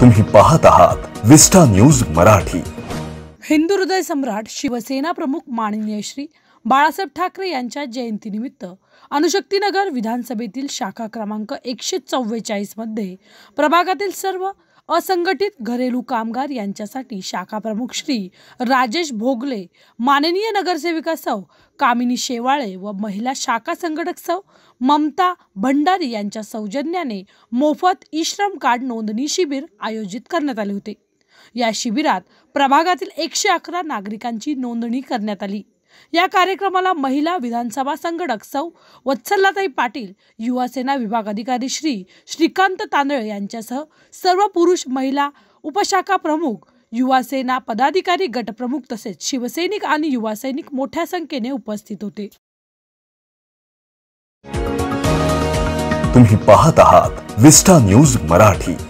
तुम्ही पाहत आहात विस्टा न्यूज मराठी हिंदू हृदय सम्राट शिवसेना प्रमुख माननीय श्री बाळासाहेब ठाकरे यांच्या जयंतीनिमित्त अनुशक्तीनगर विधानसभेतील शाखा क्रमांक एकशे चव्वेचाळीसमध्ये प्रभागातील सर्व असंघटित घरेलू कामगार यांच्यासाठी शाखा प्रमुख श्री राजेश भोगले माननीय नगरसेविका सौ कामिनी शेवाळे व महिला शाखा संघटक सौ ममता भंडारी यांच्या सौजन्याने मोफत ईश्रम कार्ड नोंदणी शिबिर आयोजित करण्यात आले होते या शिबिरात प्रभागातील एकशे अकरा नागरिकांची नोंदणी करण्यात आली या कार्यक्रमाला महिला विधानसभा संघटक सौ वत्सल्लाताई पाटील युवासेना विभाग अधिकारी श्री श्रीकांत तांदळे यांच्यासह सर्व पुरुष महिला उपशाखा प्रमुख युवासेना पदाधिकारी गटप्रमुख तसेच शिवसैनिक आणि युवासैनिक मोठ्या संख्येने उपस्थित होते तुम्ही पाहत आहात विस्टा न्यूज मराठी